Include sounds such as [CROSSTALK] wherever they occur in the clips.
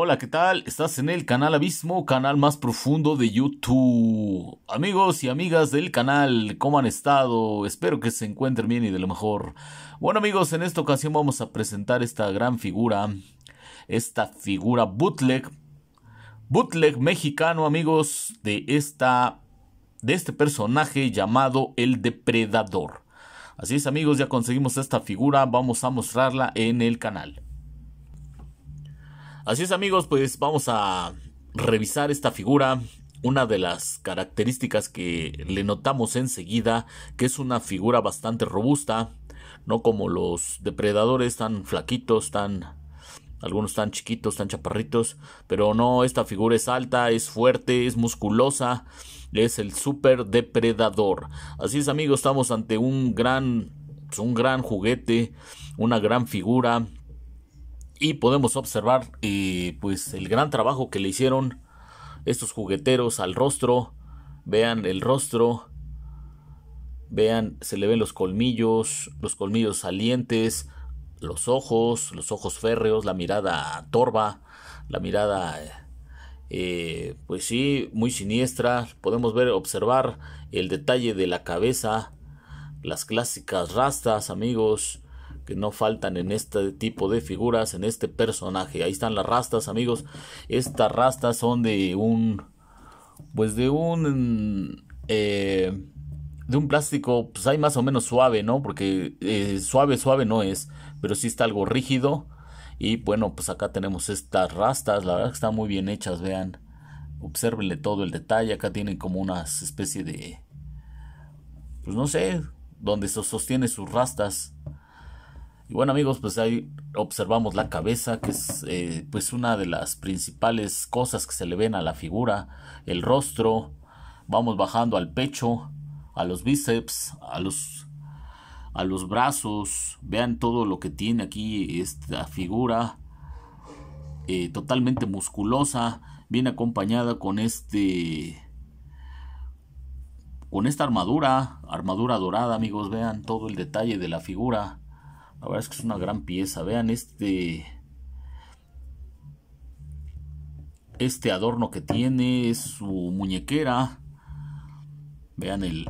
Hola, ¿qué tal? Estás en el canal Abismo, canal más profundo de YouTube. Amigos y amigas del canal, ¿cómo han estado? Espero que se encuentren bien y de lo mejor. Bueno amigos, en esta ocasión vamos a presentar esta gran figura, esta figura bootleg, bootleg mexicano amigos, de, esta, de este personaje llamado el Depredador. Así es amigos, ya conseguimos esta figura, vamos a mostrarla en el canal. Así es amigos, pues vamos a revisar esta figura. Una de las características que le notamos enseguida, que es una figura bastante robusta, no como los depredadores tan flaquitos, tan algunos tan chiquitos, tan chaparritos, pero no, esta figura es alta, es fuerte, es musculosa, es el super depredador. Así es amigos, estamos ante un gran, un gran juguete, una gran figura, y podemos observar eh, pues el gran trabajo que le hicieron estos jugueteros al rostro vean el rostro vean se le ven los colmillos los colmillos salientes los ojos los ojos férreos la mirada torva la mirada eh, pues sí muy siniestra podemos ver observar el detalle de la cabeza las clásicas rastas amigos que no faltan en este tipo de figuras, en este personaje. Ahí están las rastas, amigos. Estas rastas son de un, pues de un, eh, de un plástico, pues hay más o menos suave, ¿no? Porque eh, suave, suave no es, pero sí está algo rígido. Y bueno, pues acá tenemos estas rastas, la verdad que están muy bien hechas, vean. Obsérvenle todo el detalle, acá tienen como una especie de... Pues no sé, donde se sostiene sus rastas. Y bueno amigos, pues ahí observamos la cabeza, que es eh, pues una de las principales cosas que se le ven a la figura, el rostro, vamos bajando al pecho, a los bíceps, a los, a los brazos, vean todo lo que tiene aquí esta figura, eh, totalmente musculosa, viene acompañada con este con esta armadura, armadura dorada, amigos, vean todo el detalle de la figura. La verdad es que es una gran pieza. Vean este... Este adorno que tiene es su muñequera. Vean el,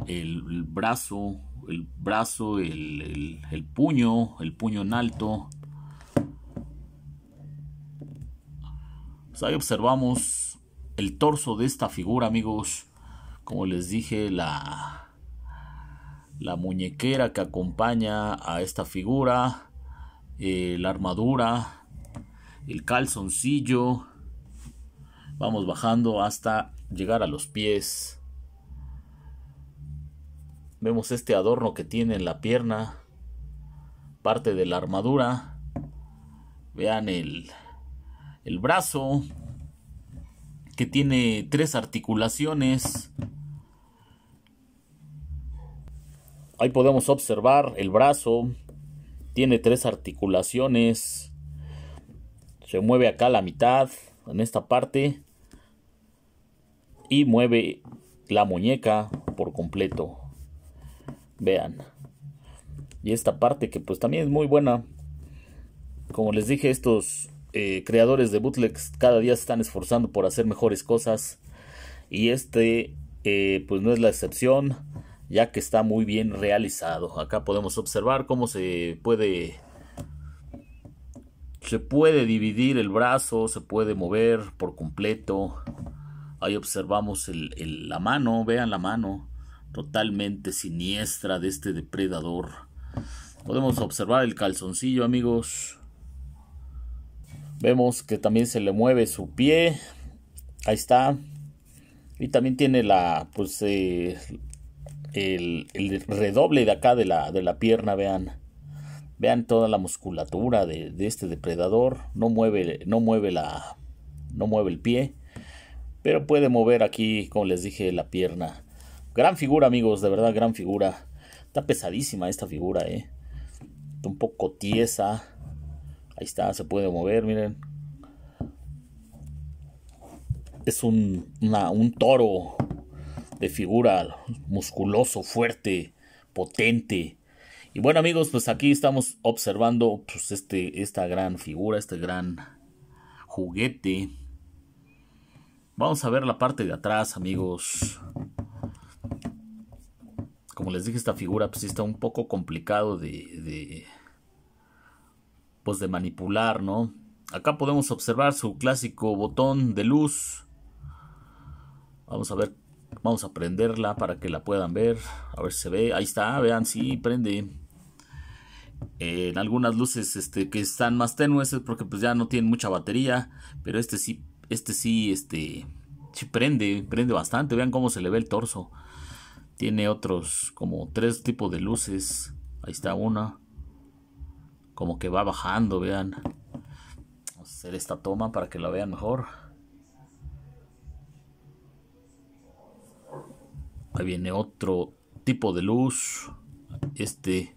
brazo, el brazo, el, el puño, el puño en alto. Pues ahí observamos el torso de esta figura, amigos. Como les dije, la, la muñequera que acompaña a esta figura, eh, la armadura, el calzoncillo. Vamos bajando hasta llegar a los pies. Vemos este adorno que tiene en la pierna, parte de la armadura. Vean el, el brazo que tiene tres articulaciones. Ahí podemos observar el brazo, tiene tres articulaciones, se mueve acá la mitad, en esta parte, y mueve la muñeca por completo. Vean. Y esta parte que pues también es muy buena. Como les dije, estos eh, creadores de bootlegs cada día se están esforzando por hacer mejores cosas. Y este eh, pues no es la excepción ya que está muy bien realizado. Acá podemos observar cómo se puede se puede dividir el brazo, se puede mover por completo. Ahí observamos la mano, vean la mano totalmente siniestra de este depredador. Podemos observar el calzoncillo, amigos. Vemos que también se le mueve su pie. Ahí está. Y también tiene la, pues, eh, el, redoble de acá de la, de la pierna, vean. Vean toda la musculatura de, este depredador. No mueve, no mueve la. No mueve el pie. Pero puede mover aquí, como les dije, la pierna. Gran figura, amigos, de verdad, gran figura. Está pesadísima esta figura, eh. Está un poco tiesa. Ahí está, se puede mover, miren. Es un, un toro de figura musculoso, fuerte, potente. Y bueno amigos, pues aquí estamos observando pues, este, esta gran figura, este gran juguete. Vamos a ver la parte de atrás amigos. Como les dije, esta figura pues está un poco complicado de, pues, de manipular, ¿no? Acá podemos observar su clásico botón de luz. Vamos a ver Vamos a prenderla para que la puedan ver. A ver si se ve. Ahí está, vean, sí, prende. en algunas luces este, que están más tenues porque pues ya no tienen mucha batería. Pero este sí, este sí, este, sí prende, prende bastante. Vean cómo se le ve el torso. Tiene otros como tres tipos de luces. Ahí está una. Como que va bajando, vean. Vamos a hacer esta toma para que la vean mejor. Ahí viene otro tipo de luz. Este.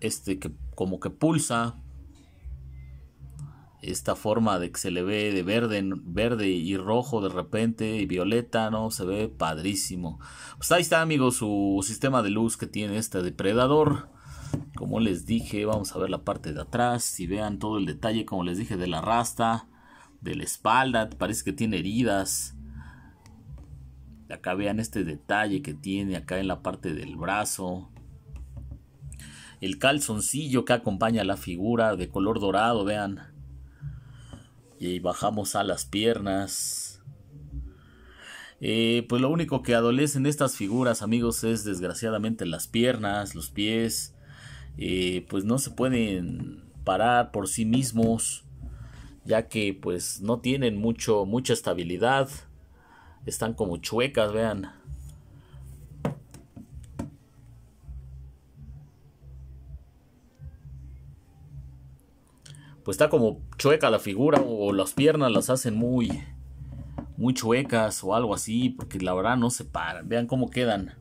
Este que como que pulsa. Esta forma de que se le ve de verde, verde y rojo de repente y violeta, ¿no? Se ve padrísimo. Pues ahí está, amigos, su sistema de luz que tiene este depredador. Como les dije, vamos a ver la parte de atrás. Si vean todo el detalle, como les dije, de la rasta, de la espalda. Parece que tiene heridas. Acá vean este detalle que tiene acá en la parte del brazo. El calzoncillo que acompaña la figura de color dorado, vean. Y bajamos a las piernas. Eh, pues lo único que adolecen estas figuras, amigos, es desgraciadamente las piernas, los pies. Eh, pues no se pueden parar por sí mismos ya que pues no tienen mucho mucha estabilidad están como chuecas vean pues está como chueca la figura o las piernas las hacen muy muy chuecas o algo así porque la verdad no se paran vean cómo quedan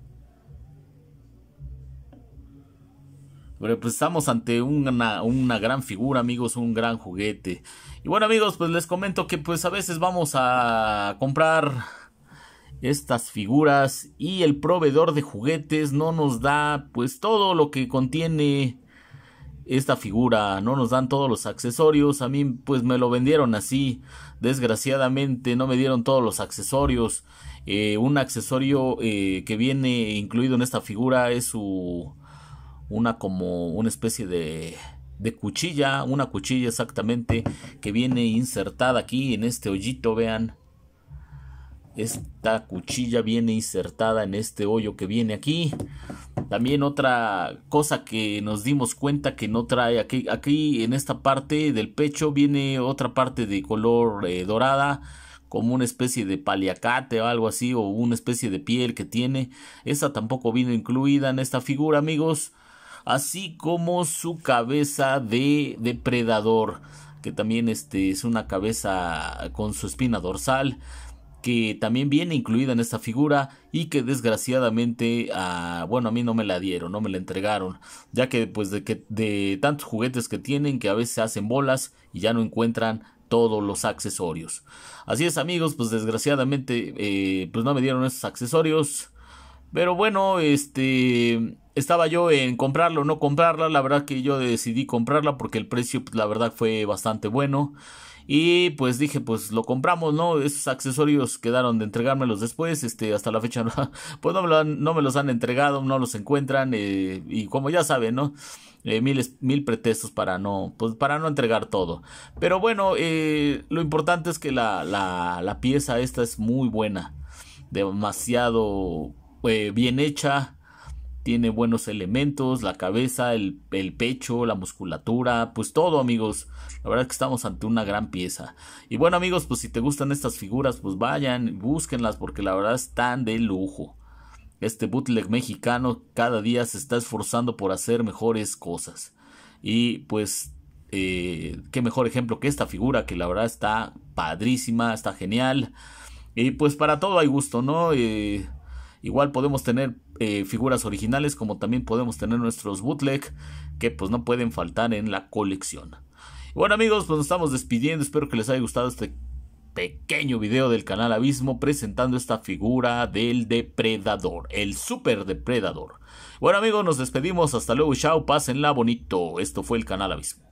Pero pues estamos ante una, una, gran figura, amigos, un gran juguete. Y bueno, amigos, pues les comento que pues a veces vamos a comprar estas figuras y el proveedor de juguetes no nos da pues todo lo que contiene esta figura, no nos dan todos los accesorios, a mí pues me lo vendieron así, desgraciadamente no me dieron todos los accesorios, eh, un accesorio eh, que viene incluido en esta figura es su una como una especie de, de cuchilla, una cuchilla exactamente que viene insertada aquí en este hoyito, vean. Esta cuchilla viene insertada en este hoyo que viene aquí. También otra cosa que nos dimos cuenta que no trae aquí, aquí en esta parte del pecho viene otra parte de color eh, dorada como una especie de paliacate o algo así o una especie de piel que tiene. esa tampoco viene incluida en esta figura amigos así como su cabeza de depredador, que también este, es una cabeza con su espina dorsal, que también viene incluida en esta figura y que desgraciadamente, ah, bueno, a mí no me la dieron, no me la entregaron, ya que pues de, que, de tantos juguetes que tienen que a veces hacen bolas y ya no encuentran todos los accesorios. Así es amigos, pues desgraciadamente eh, pues no me dieron esos accesorios. Pero bueno, este estaba yo en comprarla o no comprarla. La verdad que yo decidí comprarla porque el precio, pues, la verdad, fue bastante bueno. Y pues dije, pues lo compramos, ¿no? Esos accesorios quedaron de entregármelos después, este, hasta la fecha, [LAUGHS] pues no me, no me los han entregado, no los encuentran, eh, y como ya saben, ¿no? Eh, mil pretextos para no, pues para no entregar todo. Pero bueno, eh, lo importante es que la, la, la pieza esta es muy buena, demasiado eh, bien hecha, tiene buenos elementos, la cabeza, el, pecho, la musculatura, pues todo amigos. La verdad es que estamos ante una gran pieza. Y bueno amigos, pues si te gustan estas figuras, pues vayan, búsquenlas porque la verdad están de lujo. Este bootleg mexicano cada día se está esforzando por hacer mejores cosas. Y pues, eh, qué mejor ejemplo que esta figura que la verdad está padrísima, está genial. Y pues para todo hay gusto, ¿no? Eh, Igual podemos tener eh, figuras originales como también podemos tener nuestros bootleg que pues no pueden faltar en la colección. bueno amigos, pues nos estamos despidiendo. Espero que les haya gustado este pequeño video del canal Abismo presentando esta figura del depredador, el super depredador. Bueno amigos, nos despedimos. Hasta luego, chao, pásenla bonito. Esto fue el canal Abismo.